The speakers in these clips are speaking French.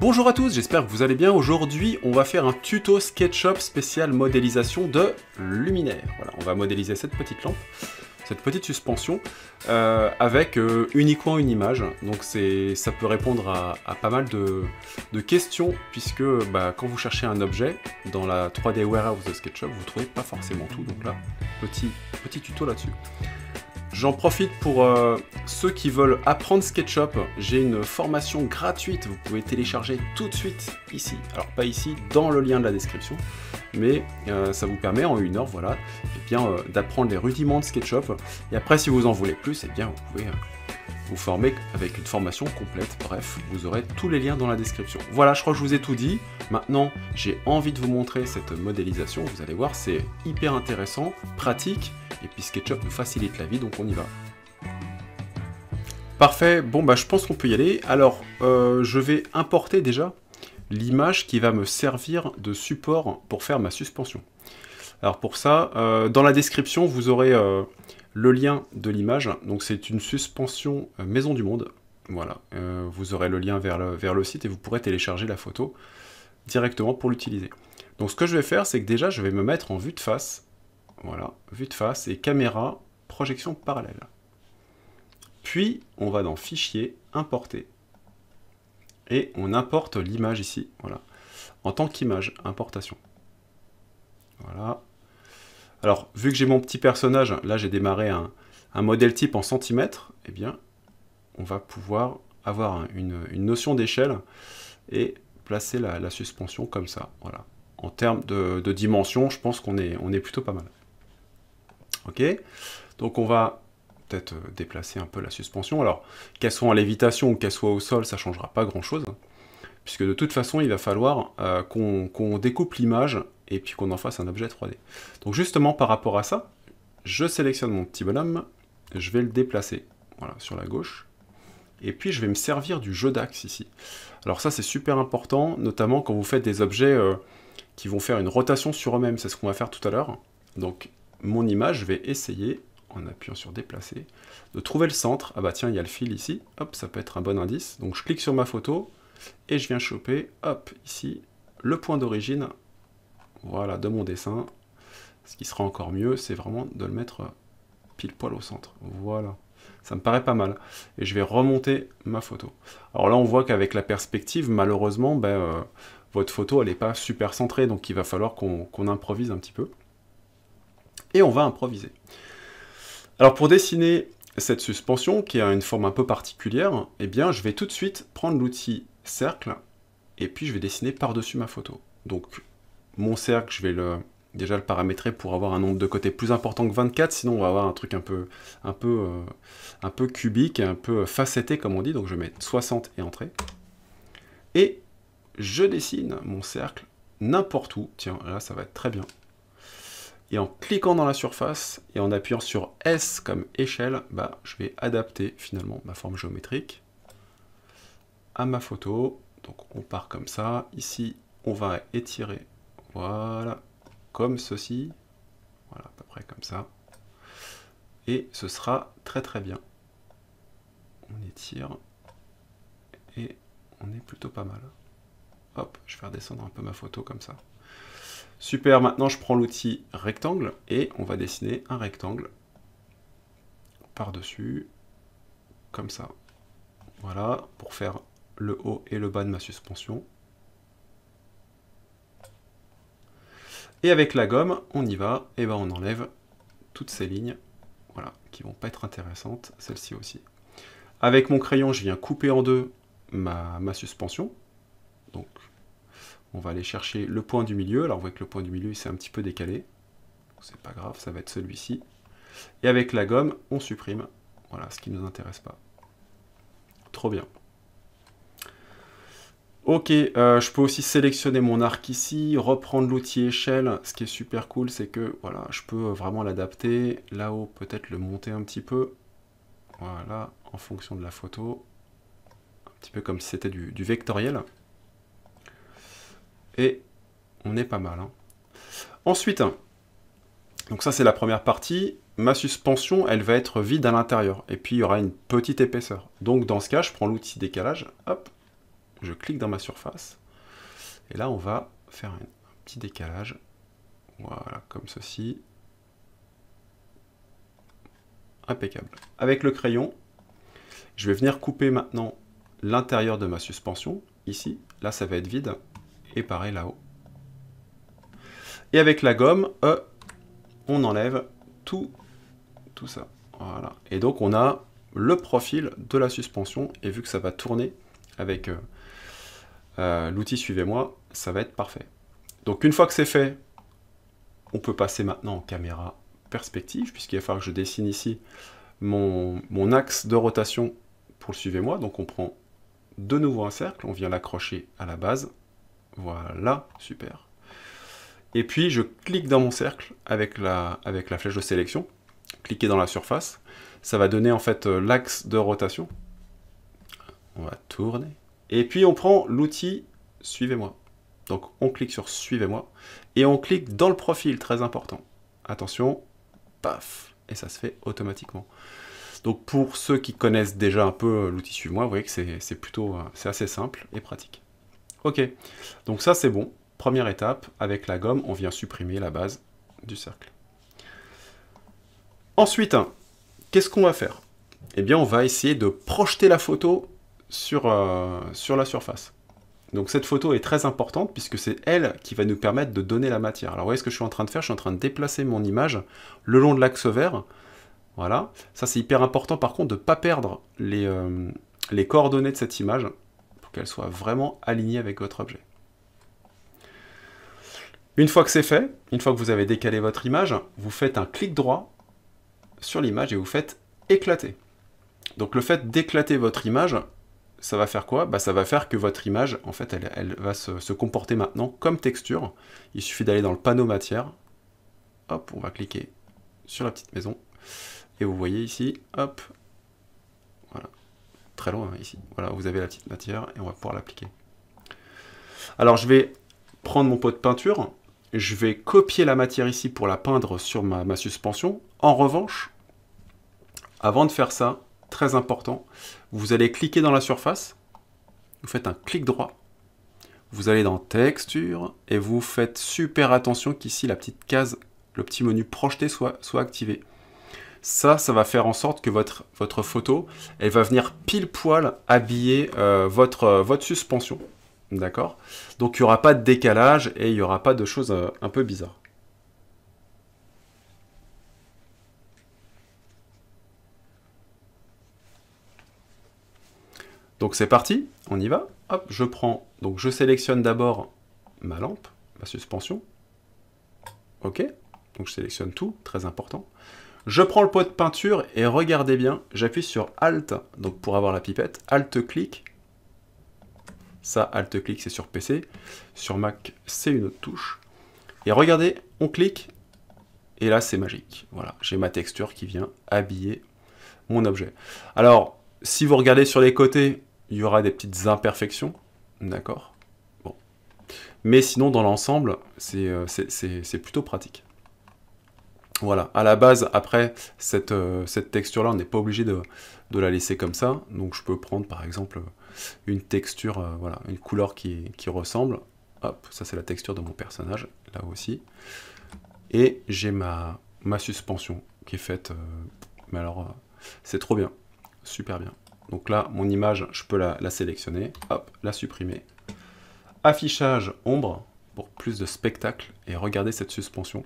Bonjour à tous, j'espère que vous allez bien. Aujourd'hui, on va faire un tuto SketchUp spécial modélisation de luminaire. Voilà, on va modéliser cette petite lampe, cette petite suspension, euh, avec euh, uniquement une image. Donc ça peut répondre à, pas mal de, questions, puisque bah, quand vous cherchez un objet, dans la 3D Warehouse de SketchUp, vous ne trouvez pas forcément tout. Donc là, petit, petit tuto là-dessus. J'en profite pour euh, ceux qui veulent apprendre SketchUp. J'ai une formation gratuite, vous pouvez télécharger tout de suite ici. Alors pas ici, dans le lien de la description, mais euh, ça vous permet en une heure, voilà, et eh bien euh, d'apprendre les rudiments de SketchUp. Et après, si vous en voulez plus, et eh bien vous pouvez vous formez avec une formation complète. Bref, vous aurez tous les liens dans la description. Voilà, je crois que je vous ai tout dit. Maintenant, j'ai envie de vous montrer cette modélisation. Vous allez voir, c'est hyper intéressant, pratique, et puis SketchUp nous facilite la vie, donc on y va. Parfait, bon bah je pense qu'on peut y aller. Alors, euh, je vais importer déjà l'image qui va me servir de support pour faire ma suspension. Alors pour ça, euh, dans la description, vous aurez euh, le lien de l'image. Donc c'est une suspension euh, Maison du Monde. Voilà, vous aurez le lien vers le, vers le site et vous pourrez télécharger la photo directement pour l'utiliser. Donc ce que je vais faire, c'est que déjà, je vais me mettre en vue de face. Voilà, vue de face et caméra, projection parallèle. Puis, on va dans Fichier, Importer. Et on importe l'image ici, voilà. En tant qu'image, importation. Voilà, alors, vu que j'ai mon petit personnage, là j'ai démarré un, modèle type en centimètres, eh bien, on va pouvoir avoir une, notion d'échelle et placer la, suspension comme ça. Voilà. En termes de, dimension, je pense qu'on est, plutôt pas mal. Ok Donc on va peut-être euh, déplacer un peu la suspension. Alors, qu'elle soit en lévitation ou qu'elle soit au sol, ça ne changera pas grand-chose. Hein, puisque de toute façon, il va falloir euh, qu'on découpe l'image et puis qu'on en fasse un objet 3D. Donc justement, par rapport à ça, je sélectionne mon petit bonhomme, je vais le déplacer voilà, sur la gauche, et puis je vais me servir du jeu d'axe ici. Alors ça, c'est super important, notamment quand vous faites des objets euh, qui vont faire une rotation sur eux-mêmes, c'est ce qu'on va faire tout à l'heure. Donc mon image, je vais essayer, en appuyant sur déplacer, de trouver le centre. Ah bah tiens, il y a le fil ici, hop, ça peut être un bon indice. Donc je clique sur ma photo, et je viens choper, hop, ici, le point d'origine voilà, de mon dessin. Ce qui sera encore mieux, c'est vraiment de le mettre pile poil au centre. Voilà. Ça me paraît pas mal. Et je vais remonter ma photo. Alors là, on voit qu'avec la perspective, malheureusement, ben, euh, votre photo, elle n'est pas super centrée. Donc il va falloir qu'on improvise un petit peu. Et on va improviser. Alors pour dessiner cette suspension, qui a une forme un peu particulière, eh bien, je vais tout de suite prendre l'outil cercle. Et puis je vais dessiner par-dessus ma photo. Donc mon cercle, je vais le, déjà le paramétrer pour avoir un nombre de côtés plus important que 24, sinon on va avoir un truc un peu, un peu, euh, un peu cubique, un peu facetté comme on dit, donc je vais mettre 60 et entrer Et je dessine mon cercle n'importe où, tiens, là ça va être très bien. Et en cliquant dans la surface et en appuyant sur S comme échelle, bah, je vais adapter finalement ma forme géométrique à ma photo. Donc on part comme ça, ici on va étirer voilà, comme ceci. Voilà, à peu près comme ça. Et ce sera très très bien. On étire. Et on est plutôt pas mal. Hop, je vais redescendre un peu ma photo comme ça. Super, maintenant je prends l'outil rectangle et on va dessiner un rectangle par-dessus, comme ça. Voilà, pour faire le haut et le bas de ma suspension. Et avec la gomme, on y va, et ben on enlève toutes ces lignes, voilà, qui vont pas être intéressantes, celle-ci aussi. Avec mon crayon, je viens couper en deux ma, suspension. Donc, on va aller chercher le point du milieu. Alors, on voit que le point du milieu, c'est un petit peu décalé. C'est pas grave, ça va être celui-ci. Et avec la gomme, on supprime. Voilà, ce qui ne nous intéresse pas. Trop bien. Ok, euh, je peux aussi sélectionner mon arc ici, reprendre l'outil échelle. Ce qui est super cool, c'est que voilà, je peux euh, vraiment l'adapter. Là-haut, peut-être le monter un petit peu. Voilà, en fonction de la photo. Un petit peu comme si c'était du, vectoriel. Et on est pas mal. Hein. Ensuite, donc ça c'est la première partie. Ma suspension, elle va être vide à l'intérieur. Et puis il y aura une petite épaisseur. Donc dans ce cas, je prends l'outil décalage. Hop, je clique dans ma surface, et là on va faire un petit décalage, voilà, comme ceci. Impeccable. Avec le crayon, je vais venir couper maintenant l'intérieur de ma suspension, ici, là ça va être vide, et pareil là-haut. Et avec la gomme, euh, on enlève tout, tout ça. Voilà. Et donc on a le profil de la suspension, et vu que ça va tourner avec euh, euh, l'outil Suivez-moi, ça va être parfait. Donc une fois que c'est fait, on peut passer maintenant en caméra perspective, puisqu'il va falloir que je dessine ici mon, axe de rotation pour le Suivez-moi. Donc on prend de nouveau un cercle, on vient l'accrocher à la base. Voilà, super. Et puis je clique dans mon cercle avec la, avec la flèche de sélection, cliquez dans la surface, ça va donner en fait euh, l'axe de rotation. On va tourner. Et puis on prend l'outil Suivez-moi. Donc on clique sur Suivez-moi et on clique dans le profil, très important. Attention, paf, et ça se fait automatiquement. Donc pour ceux qui connaissent déjà un peu l'outil Suivez-moi, vous voyez que c'est plutôt, euh, c'est assez simple et pratique. Ok, donc ça c'est bon. Première étape, avec la gomme, on vient supprimer la base du cercle. Ensuite, hein, qu'est-ce qu'on va faire Eh bien, on va essayer de projeter la photo sur, euh, sur la surface. Donc cette photo est très importante puisque c'est elle qui va nous permettre de donner la matière. Alors vous voyez ce que je suis en train de faire, je suis en train de déplacer mon image le long de l'axe vert. Voilà, ça c'est hyper important par contre de ne pas perdre les, euh, les coordonnées de cette image pour qu'elle soit vraiment alignée avec votre objet. Une fois que c'est fait, une fois que vous avez décalé votre image, vous faites un clic droit sur l'image et vous faites éclater. Donc le fait d'éclater votre image, ça va faire quoi bah, Ça va faire que votre image, en fait, elle, va se, comporter maintenant comme texture. Il suffit d'aller dans le panneau matière. Hop, on va cliquer sur la petite maison. Et vous voyez ici, hop, voilà, très loin ici. Voilà, vous avez la petite matière et on va pouvoir l'appliquer. Alors, je vais prendre mon pot de peinture. Je vais copier la matière ici pour la peindre sur ma suspension. En revanche, avant de faire ça, très important. Vous allez cliquer dans la surface, vous faites un clic droit, vous allez dans Texture, et vous faites super attention qu'ici la petite case, le petit menu projeté soit, soit activé. Ça, ça va faire en sorte que votre, votre photo, elle va venir pile poil habiller euh, votre, euh, votre suspension. D'accord Donc il n'y aura pas de décalage et il n'y aura pas de choses euh, un peu bizarres. Donc c'est parti, on y va. Hop, je prends, donc je sélectionne d'abord ma lampe, ma suspension. Ok, donc je sélectionne tout, très important. Je prends le pot de peinture et regardez bien, j'appuie sur Alt, donc pour avoir la pipette, Alt-clic. Ça, Alt-clic, c'est sur PC. Sur Mac, c'est une autre touche. Et regardez, on clique, et là, c'est magique. Voilà, j'ai ma texture qui vient habiller mon objet. Alors, si vous regardez sur les côtés, il y aura des petites imperfections, d'accord Bon. Mais sinon, dans l'ensemble, euh, c'est plutôt pratique. Voilà, à la base, après, cette, euh, texture-là, on n'est pas obligé de, la laisser comme ça. Donc je peux prendre, par exemple, une texture, euh, voilà, une couleur qui, ressemble. Hop, ça c'est la texture de mon personnage, là aussi. Et j'ai ma, suspension qui est faite. mais alors, c'est trop bien, super bien. Donc là, mon image, je peux la, sélectionner, hop, la supprimer. Affichage ombre pour plus de spectacle et regardez cette suspension.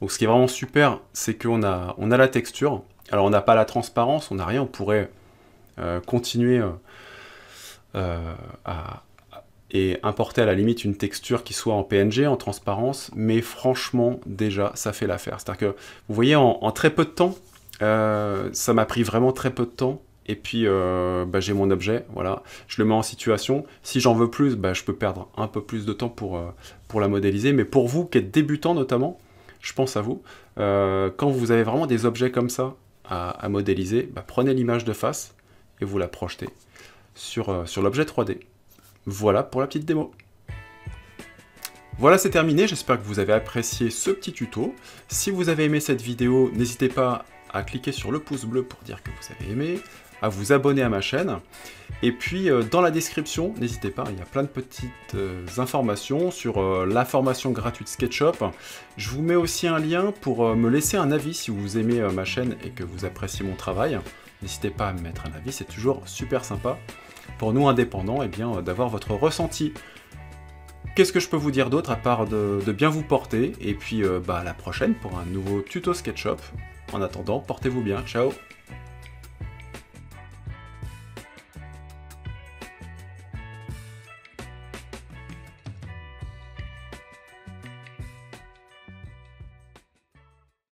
Donc ce qui est vraiment super, c'est qu'on a, on a la texture. Alors on n'a pas la transparence, on n'a rien, on pourrait euh, continuer euh, euh, et importer à la limite une texture qui soit en PNG, en transparence, mais franchement, déjà, ça fait l'affaire. C'est-à-dire que, vous voyez, en, très peu de temps, ça m'a pris vraiment très peu de temps et puis euh, bah, j'ai mon objet, voilà, je le mets en situation. Si j'en veux plus, bah, je peux perdre un peu plus de temps pour, euh, la modéliser, mais pour vous qui êtes débutant notamment, je pense à vous, euh, quand vous avez vraiment des objets comme ça à, modéliser, bah, prenez l'image de face et vous la projetez sur, sur l'objet 3D. Voilà pour la petite démo. Voilà, c'est terminé. J'espère que vous avez apprécié ce petit tuto. Si vous avez aimé cette vidéo, n'hésitez pas à cliquer sur le pouce bleu pour dire que vous avez aimé à vous abonner à ma chaîne. Et puis euh, dans la description, n'hésitez pas, il y a plein de petites euh, informations sur euh, la formation gratuite SketchUp. Je vous mets aussi un lien pour me laisser un avis si vous aimez ma chaîne et que vous appréciez mon travail. N'hésitez pas à me mettre un avis, c'est toujours super sympa pour nous indépendants et eh bien d'avoir votre ressenti. Qu'est-ce que je peux vous dire d'autre à part de, bien vous porter et puis bah, à la prochaine pour un nouveau tuto SketchUp. En attendant, portez-vous bien, ciao